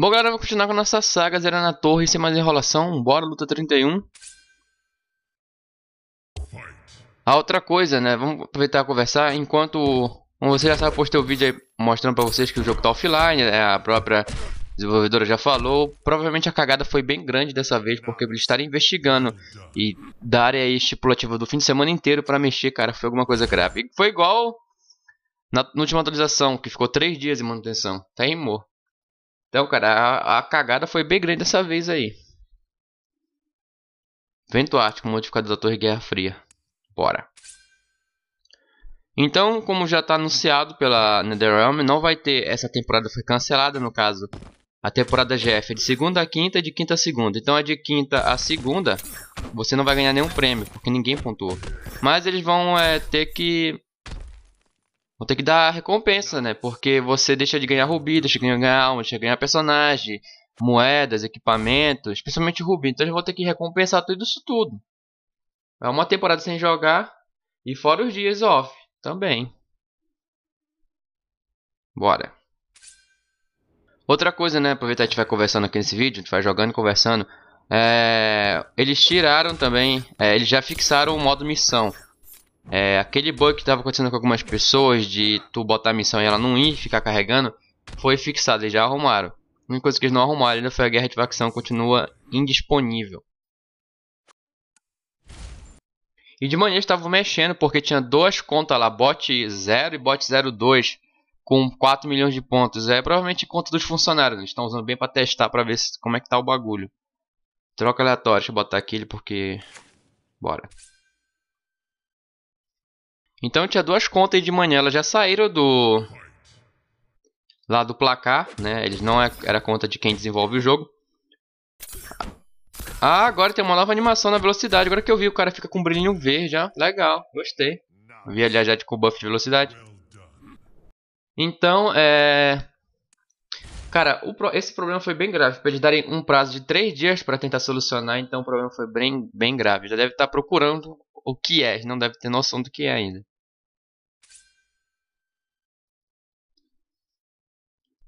Bom, galera, vamos continuar com a nossa saga, zerando a torre sem mais enrolação. Bora, luta 31. A ah, outra coisa, né? Vamos aproveitar e conversar. Enquanto você já sabe, postei o um vídeo aí mostrando pra vocês que o jogo tá offline. Né? A própria desenvolvedora já falou. Provavelmente a cagada foi bem grande dessa vez, porque eles estarem investigando e darem a estipulativa do fim de semana inteiro pra mexer, cara. Foi alguma coisa grave. foi igual na, na última atualização, que ficou 3 dias em manutenção. Até tá rimou. Então, cara, a, a cagada foi bem grande dessa vez aí. Vento Ártico, modificado da Torre Guerra Fria. Bora. Então, como já está anunciado pela NetherRealm, não vai ter... Essa temporada foi cancelada, no caso. A temporada GF é de segunda a quinta e de quinta a segunda. Então, é de quinta a segunda, você não vai ganhar nenhum prêmio, porque ninguém pontuou. Mas eles vão é, ter que Vão ter que dar recompensa, né? Porque você deixa de ganhar rubi, deixa de ganhar alma, deixa de ganhar personagem, moedas, equipamentos, principalmente rubi. Então eles vão ter que recompensar tudo isso tudo. É uma temporada sem jogar e fora os dias off também. Bora. Outra coisa, né? Aproveitar que a gente vai conversando aqui nesse vídeo, a gente vai jogando e conversando. É, eles tiraram também, é, eles já fixaram o modo missão. É, aquele bug que estava acontecendo com algumas pessoas de tu botar a missão e ela não ir ficar carregando foi fixado, eles já arrumaram. A única coisa que eles não arrumaram ainda foi a guerra de facção continua indisponível. E de manhã estavam mexendo porque tinha duas contas lá, bot 0 e bot 02 com 4 milhões de pontos. É provavelmente conta dos funcionários, né? eles estão usando bem para testar para ver se, como é que tá o bagulho. Troca aleatória, deixa eu botar aquele porque bora. Então tinha duas contas de manhã, elas já saíram do lá do placar, né? Eles não é, era conta de quem desenvolve o jogo. Ah, agora tem uma nova animação na velocidade. Agora que eu vi, o cara fica com um brilhinho verde, já. Legal, gostei. Vi ali já de com buff de velocidade. Então, é... Cara, pro... esse problema foi bem grave. Pra eles darem um prazo de 3 dias para tentar solucionar, então o problema foi bem, bem grave. Já deve estar tá procurando o que é, não deve ter noção do que é ainda.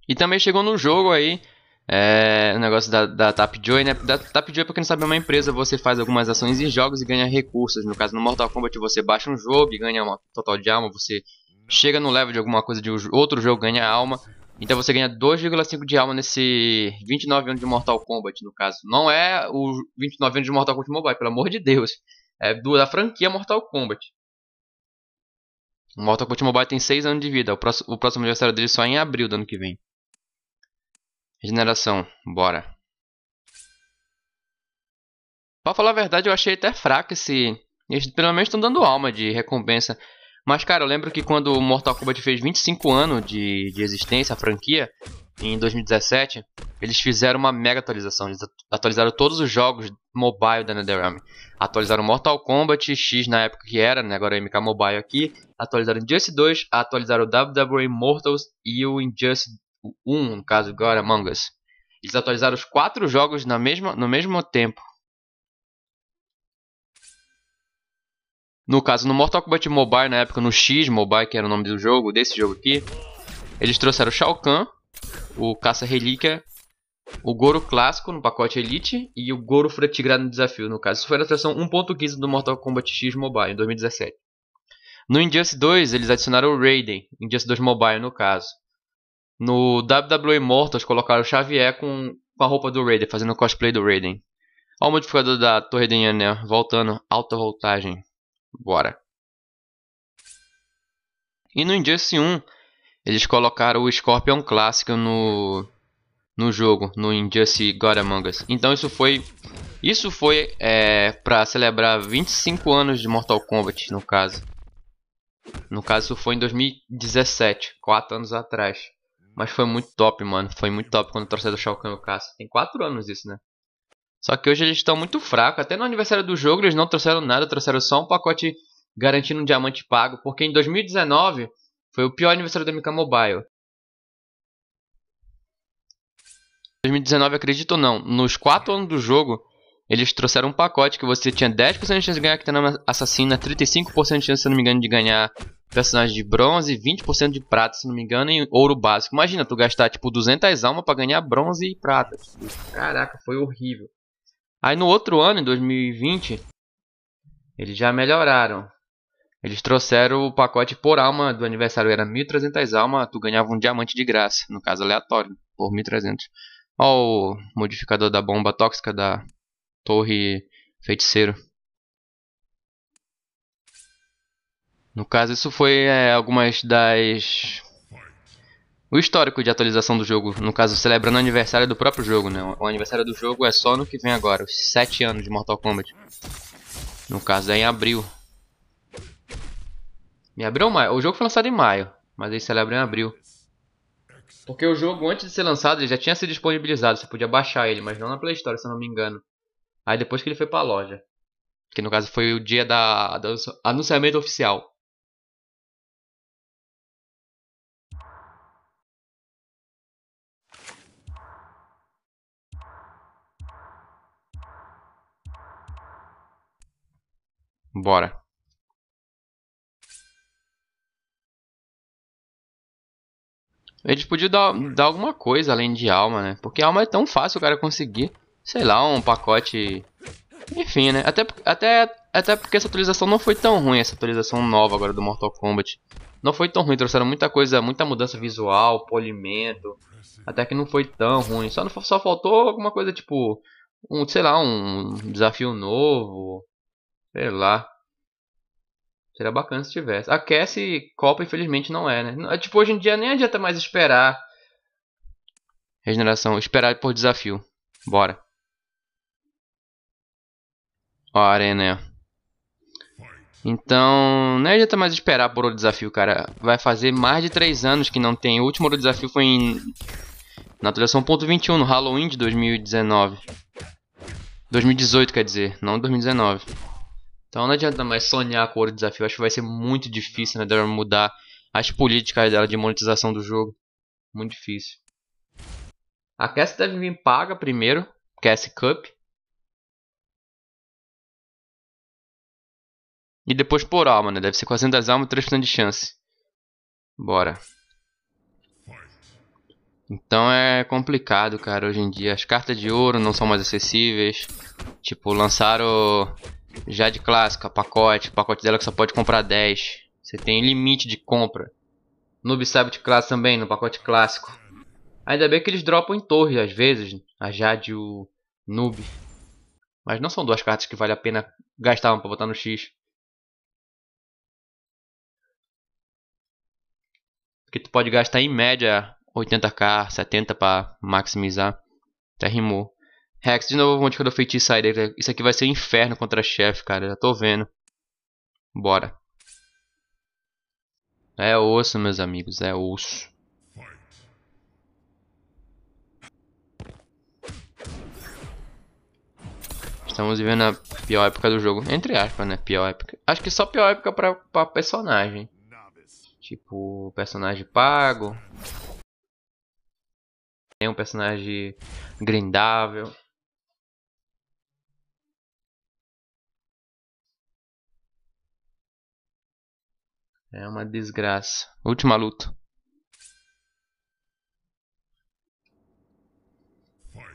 E também chegou no jogo aí é, o negócio da, da Tapjoy, né? Da Tapjoy, pra quem não sabe, é uma empresa, você faz algumas ações em jogos e ganha recursos. No caso, no Mortal Kombat, você baixa um jogo e ganha uma total de alma. Você chega no level de alguma coisa de outro jogo, ganha alma. Então você ganha 2,5 de alma nesse 29 anos de Mortal Kombat, no caso. Não é o 29 anos de Mortal Kombat Mobile, pelo amor de Deus. É do, da franquia Mortal Kombat. O Mortal Kombat Mobile tem 6 anos de vida. O próximo, o próximo aniversário dele é só é em abril do ano que vem. Regeneração, bora. Pra falar a verdade, eu achei até fraco esse... Eles pelo menos estão dando alma de recompensa. Mas, cara, eu lembro que quando o Mortal Kombat fez 25 anos de, de existência, a franquia, em 2017, eles fizeram uma mega atualização. Eles atualizaram todos os jogos mobile da NetherRealm. Atualizaram Mortal Kombat X na época que era, né? agora é MK Mobile aqui. Atualizaram Injustice 2, atualizaram o WWE Mortals e o Injustice o 1, no caso agora, Among Us. Eles atualizaram os quatro jogos na mesma, no mesmo tempo. No caso, no Mortal Kombat Mobile, na época, no X Mobile, que era o nome do jogo, desse jogo aqui, eles trouxeram o Shao Kahn, o Caça Relíquia, o Goro Clássico no pacote Elite e o Goro Fratigrado no Desafio, no caso. Isso foi na atração 1.15 do Mortal Kombat X Mobile, em 2017. No Injustice 2, eles adicionaram o Raiden, Injustice 2 Mobile, no caso. No WWE Mortals colocaram o Xavier com, com a roupa do Raiden, fazendo o cosplay do Raiden. Olha o modificador da Torre de Anel, voltando, alta voltagem. Bora. E no Injustice 1, eles colocaram o Scorpion clássico no, no jogo, no Injustice God Among Us. Então isso foi, isso foi é, para celebrar 25 anos de Mortal Kombat, no caso. No caso, isso foi em 2017, 4 anos atrás. Mas foi muito top, mano. Foi muito top quando trouxeram o Shao Kahn e o Cassie. Tem 4 anos isso, né? Só que hoje eles estão muito fracos. Até no aniversário do jogo eles não trouxeram nada, trouxeram só um pacote garantindo um diamante pago. Porque em 2019 foi o pior aniversário do MK Mobile. 2019, acredito ou não, nos 4 anos do jogo, eles trouxeram um pacote que você tinha 10% de chance de ganhar Kitana tá Assassina, 35% de chance, se não me engano, de ganhar personagem de bronze, 20% de prata, se não me engano, e ouro básico. Imagina, tu gastar tipo 200 almas para ganhar bronze e prata. Caraca, foi horrível. Aí no outro ano, em 2020, eles já melhoraram. Eles trouxeram o pacote por alma do aniversário, era 1.300 almas tu ganhava um diamante de graça, no caso aleatório, por 1.300. Olha o modificador da bomba tóxica da torre feiticeiro. No caso, isso foi é, algumas das... O histórico de atualização do jogo, no caso, celebrando o aniversário do próprio jogo, né? O aniversário do jogo é só no que vem agora, os 7 anos de Mortal Kombat. No caso, é em abril. Em abril é ou maio? O jogo foi lançado em maio, mas ele celebra em abril. Porque o jogo, antes de ser lançado, ele já tinha sido disponibilizado, você podia baixar ele, mas não na Play Store, se eu não me engano. Aí depois que ele foi pra loja. Que no caso foi o dia da, do anunciamento oficial. Bora. Eles podiam dar, dar alguma coisa além de alma, né? Porque alma é tão fácil o cara conseguir sei lá, um pacote... Enfim, né? Até, até, até porque essa atualização não foi tão ruim, essa atualização nova agora do Mortal Kombat. Não foi tão ruim, trouxeram muita coisa, muita mudança visual, polimento. Até que não foi tão ruim. Só, não, só faltou alguma coisa tipo, um, sei lá, um desafio novo. Sei lá. Seria bacana se tivesse. A Copa, infelizmente, não é, né? É, tipo, hoje em dia nem adianta mais esperar. Regeneração, esperar por desafio. Bora. Ó, arena Então, não é adianta mais esperar por outro desafio, cara. Vai fazer mais de 3 anos que não tem. O último Ouro desafio foi em... Na atualização 1.21, no Halloween de 2019. 2018, quer dizer, não 2019. Então não adianta mais sonhar com o Ouro Desafio. Acho que vai ser muito difícil, né? Deve mudar as políticas dela de monetização do jogo. Muito difícil. A Cass deve vir paga primeiro. Cass Cup. E depois por alma, né? Deve ser 400 almas e 3% de chance. Bora. Então é complicado, cara, hoje em dia. As cartas de ouro não são mais acessíveis. Tipo, lançaram já de clássica, pacote. O pacote dela que só pode comprar 10. Você tem limite de compra. Noob de classe também, no pacote clássico. Ainda bem que eles dropam em torre, às vezes. A Jade e o Noob. Mas não são duas cartas que vale a pena gastar uma pra botar no X. que tu pode gastar em média 80k, 70 para maximizar. Até rimou. Rex, de novo, do feitiço aí né? Isso aqui vai ser um inferno contra chefe, cara. Já tô vendo. Bora. É osso, meus amigos. É osso. Estamos vivendo a pior época do jogo. Entre aspas, né? Pior época. Acho que só pior época pra, pra personagem. Tipo, personagem pago. Tem um personagem grindável. É uma desgraça. Última luta.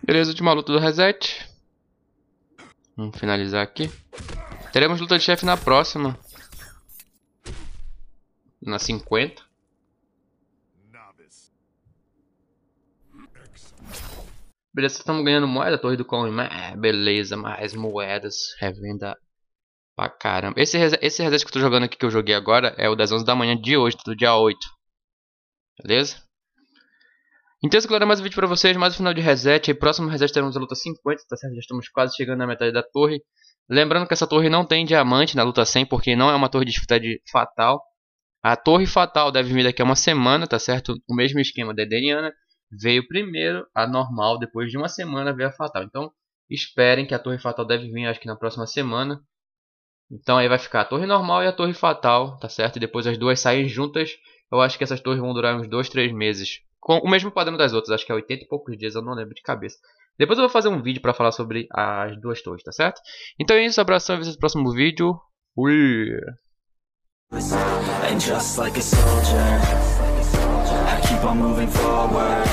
Beleza, última luta do reset. Vamos finalizar aqui. Teremos luta de chefe na próxima na 50. Beleza, estamos ganhando moeda, torre do Cão é Beleza, mais moedas, revenda pra caramba. Esse, esse reset que eu tô jogando aqui, que eu joguei agora, é o das 11 da manhã de hoje, do dia 8. Beleza? Então isso, galera, mais um vídeo pra vocês, mais um final de reset. Aí, próximo reset teremos a luta 50, tá certo? Já estamos quase chegando na metade da torre. Lembrando que essa torre não tem diamante na luta 100, porque não é uma torre de dificuldade fatal. A Torre Fatal deve vir daqui a uma semana, tá certo? O mesmo esquema da Edeniana. Veio primeiro a normal, depois de uma semana veio a fatal. Então, esperem que a Torre Fatal deve vir, acho que na próxima semana. Então aí vai ficar a torre normal e a torre fatal, tá certo? E depois as duas saem juntas. Eu acho que essas torres vão durar uns 2, 3 meses. Com o mesmo padrão das outras, acho que é 80 e poucos dias, eu não lembro de cabeça. Depois eu vou fazer um vídeo para falar sobre as duas torres, tá certo? Então é isso, abração e até o próximo vídeo. Ui. And just like a soldier I keep on moving forward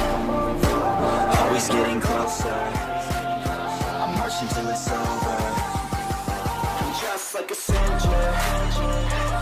Always getting closer I'm marching till it's over I'm just like a soldier